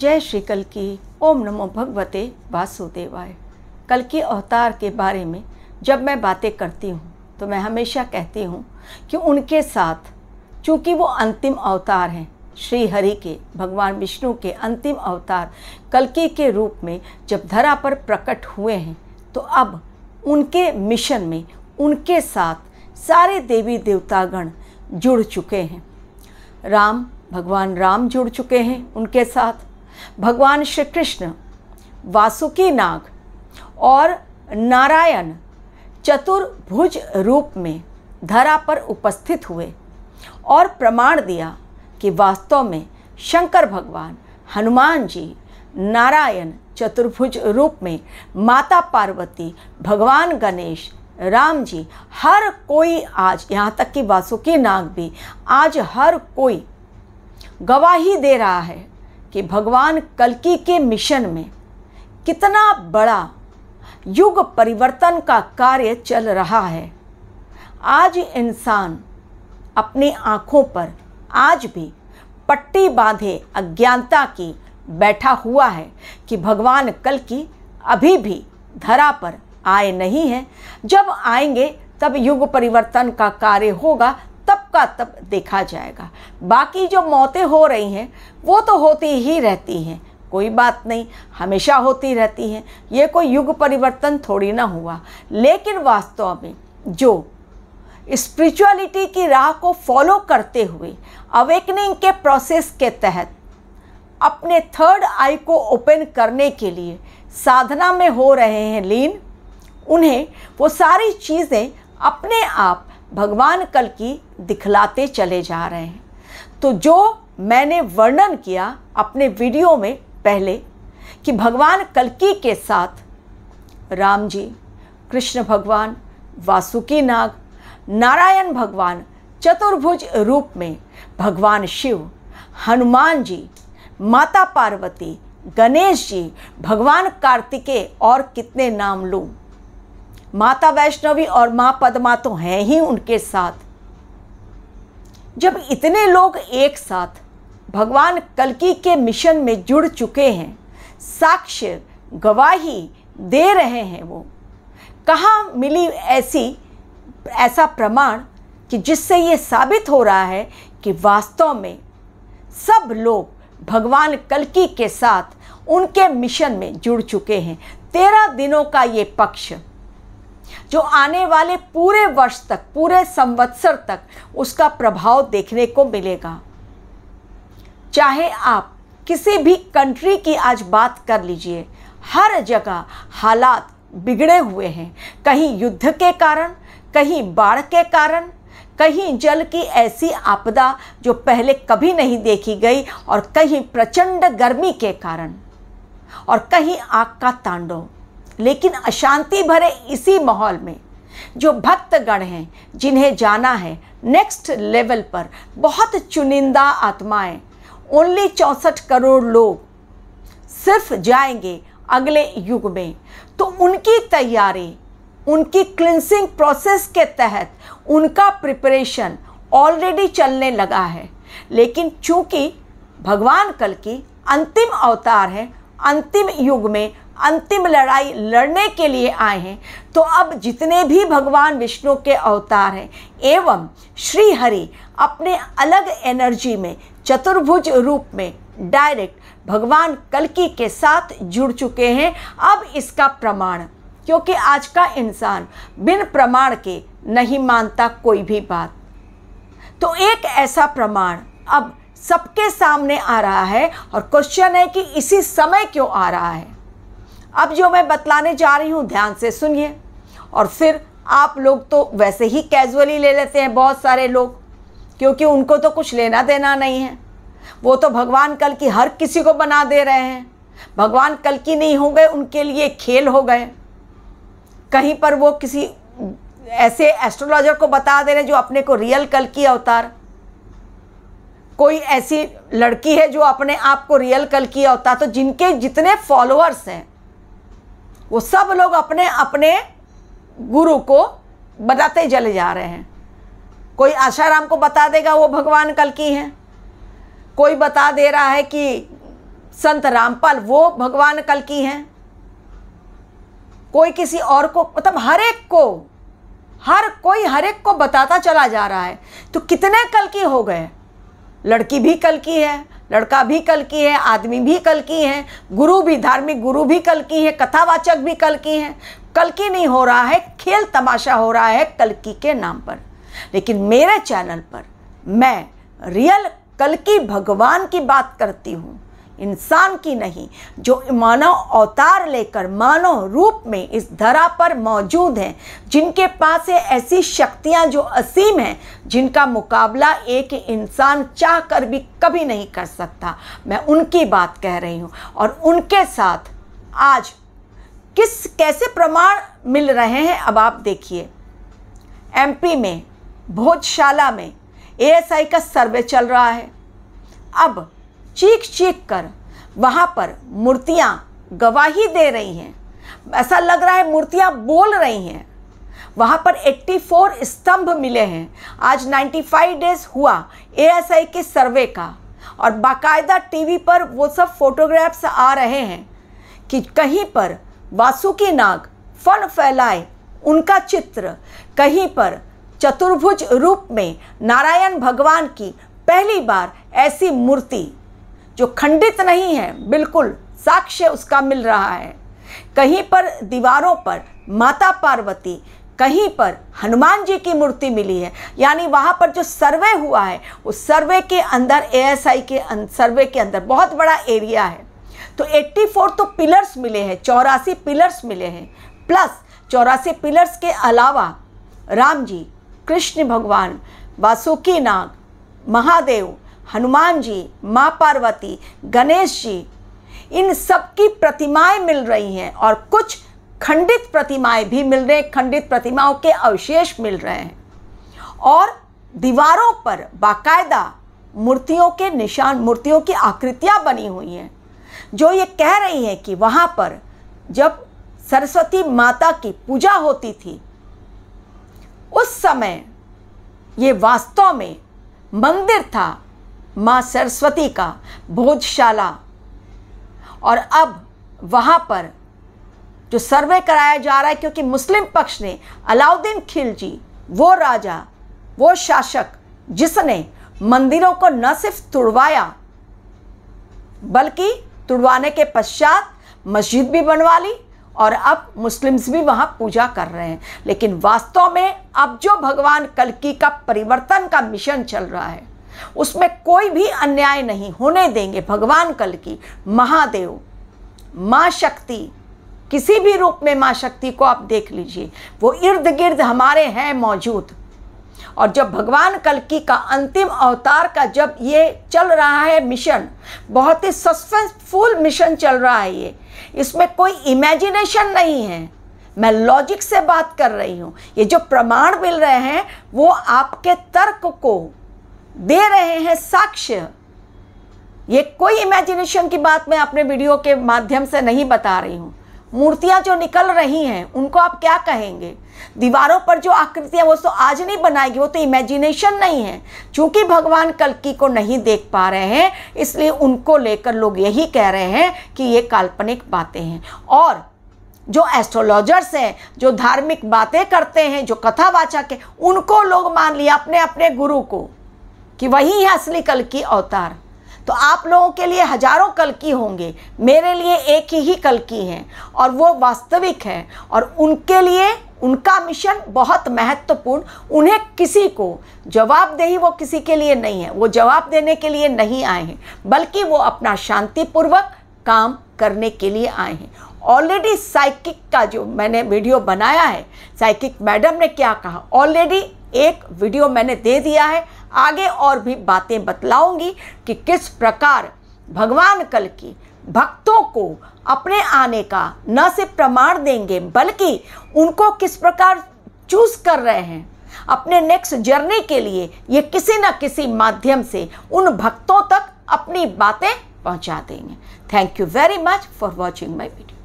जय श्री कल की ओम नमो भगवते वासुदेवाय कल के अवतार के बारे में जब मैं बातें करती हूँ तो मैं हमेशा कहती हूँ कि उनके साथ चूँकि वो अंतिम अवतार हैं श्री हरि के भगवान विष्णु के अंतिम अवतार कलकी के रूप में जब धरा पर प्रकट हुए हैं तो अब उनके मिशन में उनके साथ सारे देवी देवतागण जुड़ चुके हैं राम भगवान राम जुड़ चुके हैं उनके साथ भगवान श्री कृष्ण वासुकी नाग और नारायण चतुर्भुज रूप में धरा पर उपस्थित हुए और प्रमाण दिया कि वास्तव में शंकर भगवान हनुमान जी नारायण चतुर्भुज रूप में माता पार्वती भगवान गणेश राम जी हर कोई आज यहाँ तक कि वासुकी नाग भी आज हर कोई गवाही दे रहा है कि भगवान कलकी के मिशन में कितना बड़ा युग परिवर्तन का कार्य चल रहा है आज इंसान अपनी आँखों पर आज भी पट्टी बांधे अज्ञानता की बैठा हुआ है कि भगवान कल की अभी भी धरा पर आए नहीं हैं जब आएंगे तब युग परिवर्तन का कार्य होगा का तब देखा जाएगा बाकी जो मौतें हो रही हैं वो तो होती ही रहती हैं कोई बात नहीं हमेशा होती रहती हैं ये कोई युग परिवर्तन थोड़ी ना हुआ लेकिन वास्तव में जो स्पिरिचुअलिटी की राह को फॉलो करते हुए अवेकनिंग के प्रोसेस के तहत अपने थर्ड आई को ओपन करने के लिए साधना में हो रहे हैं लीन उन्हें वो सारी चीज़ें अपने आप भगवान कल की दिखलाते चले जा रहे हैं तो जो मैंने वर्णन किया अपने वीडियो में पहले कि भगवान कलकी के साथ राम जी कृष्ण भगवान वासुकी नाग नारायण भगवान चतुर्भुज रूप में भगवान शिव हनुमान जी माता पार्वती गणेश जी भगवान कार्तिकेय और कितने नाम लूँ माता वैष्णवी और माँ पद्मा तो हैं ही उनके साथ जब इतने लोग एक साथ भगवान कलकी के मिशन में जुड़ चुके हैं साक्ष्य गवाही दे रहे हैं वो कहाँ मिली ऐसी ऐसा प्रमाण कि जिससे ये साबित हो रहा है कि वास्तव में सब लोग भगवान कलकी के साथ उनके मिशन में जुड़ चुके हैं तेरह दिनों का ये पक्ष जो आने वाले पूरे वर्ष तक पूरे संवत्सर तक उसका प्रभाव देखने को मिलेगा चाहे आप किसी भी कंट्री की आज बात कर लीजिए हर जगह हालात बिगड़े हुए हैं कहीं युद्ध के कारण कहीं बाढ़ के कारण कहीं जल की ऐसी आपदा जो पहले कभी नहीं देखी गई और कहीं प्रचंड गर्मी के कारण और कहीं आग का तांडव लेकिन अशांति भरे इसी माहौल में जो भक्तगण हैं जिन्हें जाना है नेक्स्ट लेवल पर बहुत चुनिंदा आत्माएं ओनली चौंसठ करोड़ लोग सिर्फ जाएंगे अगले युग में तो उनकी तैयारी उनकी क्लिनसिंग प्रोसेस के तहत उनका प्रिपरेशन ऑलरेडी चलने लगा है लेकिन चूंकि भगवान कल की अंतिम अवतार है अंतिम युग में अंतिम लड़ाई लड़ने के लिए आए हैं तो अब जितने भी भगवान विष्णु के अवतार हैं एवं श्री हरि अपने अलग एनर्जी में चतुर्भुज रूप में डायरेक्ट भगवान कलकी के साथ जुड़ चुके हैं अब इसका प्रमाण क्योंकि आज का इंसान बिन प्रमाण के नहीं मानता कोई भी बात तो एक ऐसा प्रमाण अब सबके सामने आ रहा है और क्वेश्चन है कि इसी समय क्यों आ रहा है अब जो मैं बतलाने जा रही हूँ ध्यान से सुनिए और फिर आप लोग तो वैसे ही कैजुअली ले लेते हैं बहुत सारे लोग क्योंकि उनको तो कुछ लेना देना नहीं है वो तो भगवान कल की हर किसी को बना दे रहे हैं भगवान कल की नहीं हो गए उनके लिए खेल हो गए कहीं पर वो किसी ऐसे एस्ट्रोलॉजर को बता दे रहे जो अपने को रियल कल की अवतार कोई ऐसी लड़की है जो अपने आप को रियल कल की अवतार तो जिनके जितने फॉलोअर्स हैं वो सब लोग अपने अपने गुरु को बताते चले जा रहे हैं कोई आशाराम को बता देगा वो भगवान कल की हैं कोई बता दे रहा है कि संत रामपाल वो भगवान कल की हैं कोई किसी और को मतलब हर एक को हर कोई हर एक को बताता चला जा रहा है तो कितने कल की हो गए लड़की भी कल की है लड़का भी कल की है आदमी भी कल की है गुरु भी धार्मिक गुरु भी कल की है कथावाचक भी कल की है कल की नहीं हो रहा है खेल तमाशा हो रहा है कल की के नाम पर लेकिन मेरे चैनल पर मैं रियल कल की भगवान की बात करती हूँ इंसान की नहीं जो मानव अवतार लेकर मानव रूप में इस धरा पर मौजूद हैं जिनके पास है ऐसी शक्तियाँ जो असीम हैं जिनका मुकाबला एक इंसान चाह कर भी कभी नहीं कर सकता मैं उनकी बात कह रही हूँ और उनके साथ आज किस कैसे प्रमाण मिल रहे हैं अब आप देखिए एमपी में भोजशाला में एएसआई का सर्वे चल रहा है अब चीख चीख कर वहाँ पर मूर्तियाँ गवाही दे रही हैं ऐसा लग रहा है मूर्तियाँ बोल रही हैं वहाँ पर 84 स्तंभ मिले हैं आज 95 डेज हुआ एएसआई के सर्वे का और बाकायदा टीवी पर वो सब फोटोग्राफ्स आ रहे हैं कि कहीं पर वासुकी नाग फन फैलाए उनका चित्र कहीं पर चतुर्भुज रूप में नारायण भगवान की पहली बार ऐसी मूर्ति जो खंडित नहीं है बिल्कुल साक्ष्य उसका मिल रहा है कहीं पर दीवारों पर माता पार्वती कहीं पर हनुमान जी की मूर्ति मिली है यानी वहाँ पर जो सर्वे हुआ है उस सर्वे के अंदर एएसआई के अं-, सर्वे के अंदर बहुत बड़ा एरिया है तो 84 तो पिलर्स मिले हैं चौरासी पिलर्स मिले हैं प्लस चौरासी पिलर्स के अलावा राम जी कृष्ण भगवान वासुकी नाग महादेव हनुमान जी माँ पार्वती गणेश जी इन सबकी प्रतिमाएं मिल रही हैं और कुछ खंडित प्रतिमाएं भी मिल रहे हैं खंडित प्रतिमाओं के अवशेष मिल रहे हैं और दीवारों पर बाकायदा मूर्तियों के निशान मूर्तियों की आकृतियां बनी हुई हैं जो ये कह रही हैं कि वहाँ पर जब सरस्वती माता की पूजा होती थी उस समय ये वास्तव में मंदिर था माँ सरस्वती का भोजशाला और अब वहाँ पर जो सर्वे कराया जा रहा है क्योंकि मुस्लिम पक्ष ने अलाउद्दीन खिलजी वो राजा वो शासक जिसने मंदिरों को न सिर्फ तुड़वाया बल्कि तुड़वाने के पश्चात मस्जिद भी बनवा ली और अब मुस्लिम्स भी वहाँ पूजा कर रहे हैं लेकिन वास्तव में अब जो भगवान कलकी का परिवर्तन का मिशन चल रहा है उसमें कोई भी अन्याय नहीं होने देंगे भगवान कल की महादेव माँ शक्ति किसी भी रूप में माँ शक्ति को आप देख लीजिए वो इर्द गिर्द हमारे हैं मौजूद और जब भगवान कलकी का अंतिम अवतार का जब ये चल रहा है मिशन बहुत ही सस्पेंसफुल मिशन चल रहा है ये इसमें कोई इमेजिनेशन नहीं है मैं लॉजिक से बात कर रही हूँ ये जो प्रमाण मिल रहे हैं वो आपके तर्क को दे रहे हैं साक्ष्य ये कोई इमेजिनेशन की बात मैं अपने वीडियो के माध्यम से नहीं बता रही हूँ मूर्तियाँ जो निकल रही हैं उनको आप क्या कहेंगे दीवारों पर जो आकृतियाँ वो तो आज नहीं बनाएगी वो तो इमेजिनेशन नहीं है क्योंकि भगवान कलकी को नहीं देख पा रहे हैं इसलिए उनको लेकर लोग यही कह रहे हैं कि ये काल्पनिक बातें हैं और जो एस्ट्रोलॉजर्स हैं जो धार्मिक बातें करते हैं जो कथावाचक है उनको लोग मान लिया अपने अपने गुरु को कि वही है असली कल की अवतार तो आप लोगों के लिए हजारों कल की होंगे मेरे लिए एक ही कल की है और वो वास्तविक है और उनके लिए उनका मिशन बहुत महत्वपूर्ण उन्हें किसी को जवाबदेही वो किसी के लिए नहीं है वो जवाब देने के लिए नहीं आए हैं बल्कि वो अपना शांतिपूर्वक काम करने के लिए आए हैं ऑलरेडी साइकिक का जो मैंने वीडियो बनाया है साइकिक मैडम ने क्या कहा ऑलरेडी एक वीडियो मैंने दे दिया है आगे और भी बातें बतलाऊंगी कि किस प्रकार भगवान कल की भक्तों को अपने आने का न सिर्फ प्रमाण देंगे बल्कि उनको किस प्रकार चूज कर रहे हैं अपने नेक्स्ट जर्नी के लिए ये किसी न किसी माध्यम से उन भक्तों तक अपनी बातें पहुंचा देंगे thank you very much for watching my video